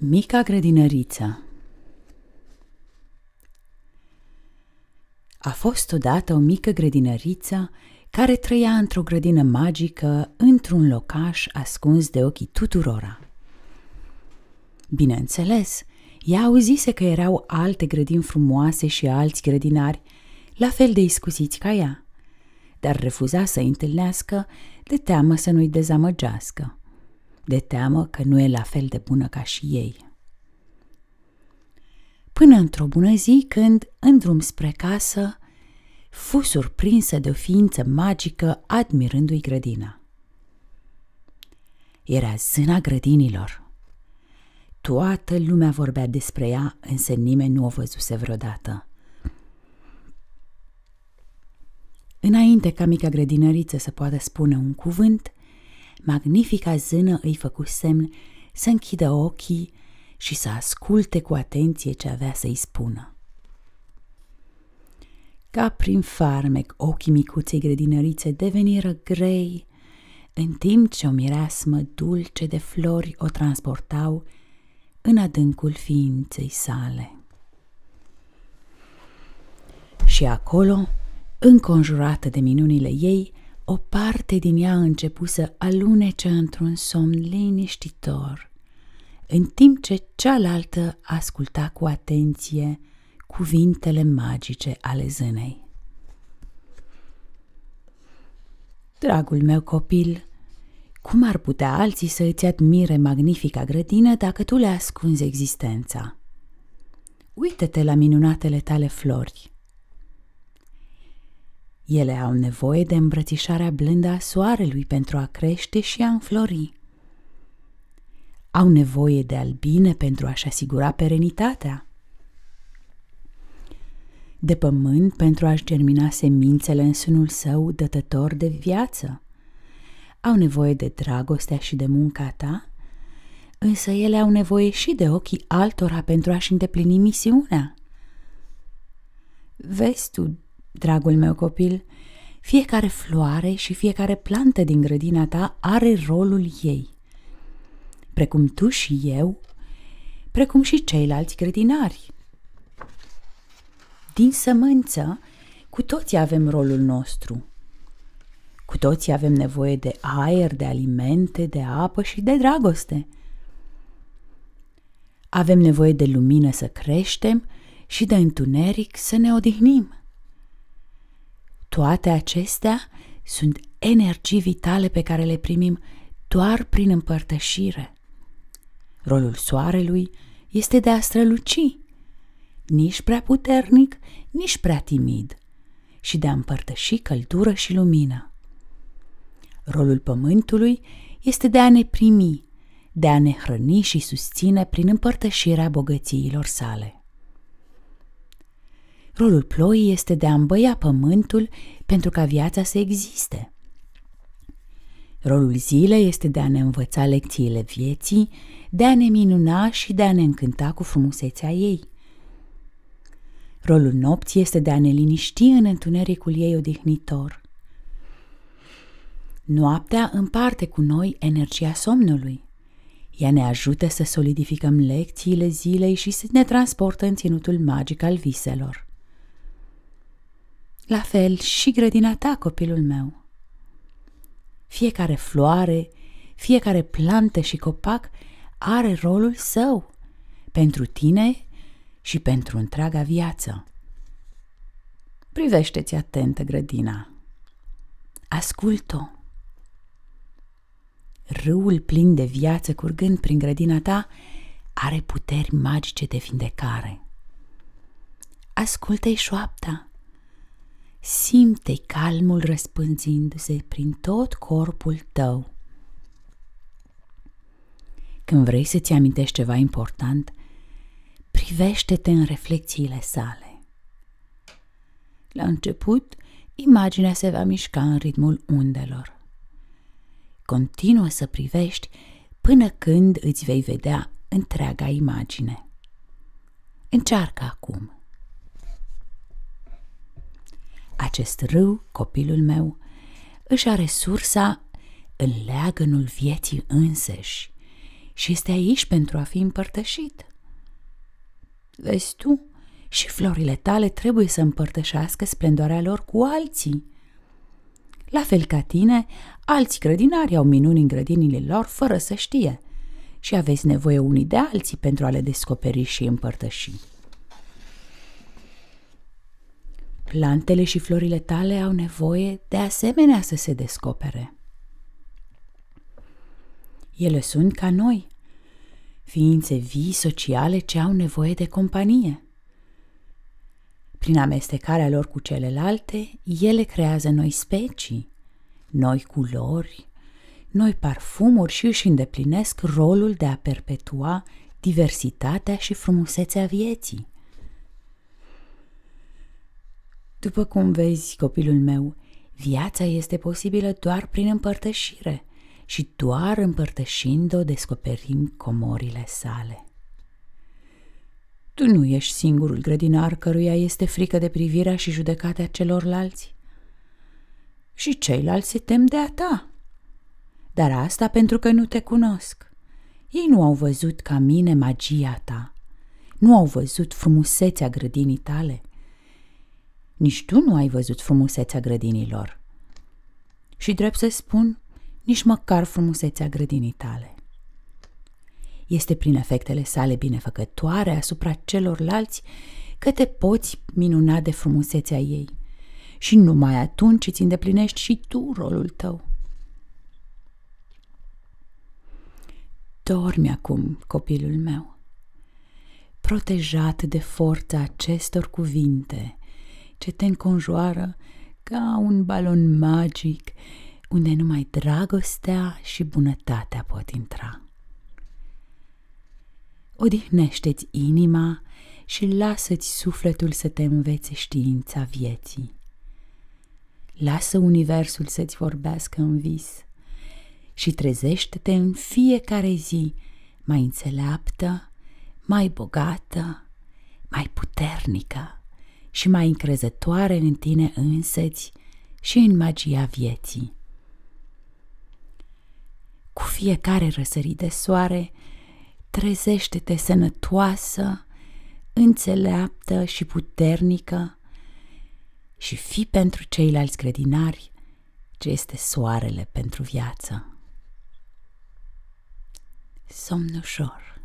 Mica grădinăriță A fost odată o mică grădinăriță care trăia într-o grădină magică, într-un locaș ascuns de ochii tuturora. Bineînțeles, ea auzise că erau alte grădini frumoase și alți grădinari, la fel de iscusiți ca ea, dar refuza să întâlnească de teamă să nu-i dezamăgească de teamă că nu e la fel de bună ca și ei. Până într-o bună zi, când, în drum spre casă, fu surprinsă de o ființă magică admirându-i grădina. Era zâna grădinilor. Toată lumea vorbea despre ea, însă nimeni nu o văzuse vreodată. Înainte ca mica grădinăriță să poată spune un cuvânt, magnifica zână îi făcu semn să închidă ochii și să asculte cu atenție ce avea să-i spună. Ca prin farmec, ochii micuței grădinărițe deveniră grei, în timp ce o mireasmă dulce de flori o transportau în adâncul ființei sale. Și acolo, înconjurată de minunile ei, o parte din ea început să alunece într-un somn liniștitor, în timp ce cealaltă asculta cu atenție cuvintele magice ale zânei. Dragul meu copil, cum ar putea alții să îți admire magnifica grădină dacă tu le ascunzi existența? Uită-te la minunatele tale flori, ele au nevoie de îmbrățișarea blândă a soarelui pentru a crește și a înflori. Au nevoie de albine pentru a-și asigura perenitatea. De pământ pentru a-și germina semințele în sânul său dătător de viață. Au nevoie de dragostea și de munca ta, însă ele au nevoie și de ochii altora pentru a-și îndeplini misiunea. Vezi tu Dragul meu copil, fiecare floare și fiecare plantă din grădina ta are rolul ei. Precum tu și eu, precum și ceilalți grădinari. Din sămânță, cu toții avem rolul nostru. Cu toții avem nevoie de aer, de alimente, de apă și de dragoste. Avem nevoie de lumină să creștem și de întuneric să ne odihnim. Toate acestea sunt energii vitale pe care le primim doar prin împărtășire. Rolul soarelui este de a străluci, nici prea puternic, nici prea timid, și de a împărtăși căldură și lumină. Rolul pământului este de a ne primi, de a ne hrăni și susține prin împărtășirea bogățiilor sale. Rolul ploii este de a îmbăia pământul pentru ca viața să existe. Rolul zilei este de a ne învăța lecțiile vieții, de a ne minuna și de a ne încânta cu frumusețea ei. Rolul nopții este de a ne liniști în întunericul ei odihnitor. Noaptea împarte cu noi energia somnului. Ea ne ajută să solidificăm lecțiile zilei și să ne transportă în ținutul magic al viselor. La fel și grădina ta, copilul meu. Fiecare floare, fiecare plantă și copac are rolul său pentru tine și pentru întreaga viață. Privește-ți atentă grădina. Ascult-o. Râul plin de viață curgând prin grădina ta are puteri magice de vindecare. Ascultă-i șoapta simte calmul răspânzindu-se prin tot corpul tău. Când vrei să-ți amintești ceva important, privește-te în reflexiile sale. La început, imaginea se va mișca în ritmul undelor. Continuă să privești până când îți vei vedea întreaga imagine. Încearcă acum. Acest râu, copilul meu, își are sursa în leagănul vieții însăși și este aici pentru a fi împărtășit. Vezi tu, și florile tale trebuie să împărtășească splendoarea lor cu alții. La fel ca tine, alți grădinari au minuni în grădinile lor fără să știe și aveți nevoie unii de alții pentru a le descoperi și împărtăși. Plantele și florile tale au nevoie de asemenea să se descopere. Ele sunt ca noi, ființe vii sociale ce au nevoie de companie. Prin amestecarea lor cu celelalte, ele creează noi specii, noi culori, noi parfumuri și își îndeplinesc rolul de a perpetua diversitatea și frumusețea vieții. După cum vezi, copilul meu, viața este posibilă doar prin împărtășire și doar împărtășind-o descoperim comorile sale. Tu nu ești singurul grădinar căruia este frică de privirea și judecatea celorlalți. Și ceilalți se tem de a ta. Dar asta pentru că nu te cunosc. Ei nu au văzut ca mine magia ta. Nu au văzut frumusețea grădinii tale nici tu nu ai văzut frumusețea grădinilor. Și drept să spun, nici măcar frumusețea grădinii tale. Este prin efectele sale binefăcătoare asupra celorlalți că te poți minuna de frumusețea ei și numai atunci îți îndeplinești și tu rolul tău. Dormi acum, copilul meu, protejat de forța acestor cuvinte – ce te înconjoară ca un balon magic unde numai dragostea și bunătatea pot intra. Odihnește-ți inima și lasă-ți sufletul să te învețe știința vieții. Lasă universul să-ți vorbească în vis și trezește-te în fiecare zi mai înțeleaptă, mai bogată, mai puternică și mai încrezătoare în tine însăți și în magia vieții. Cu fiecare răsărit de soare, trezește-te sănătoasă, înțeleaptă și puternică și fi pentru ceilalți grădinari ce este soarele pentru viață. Somn ușor.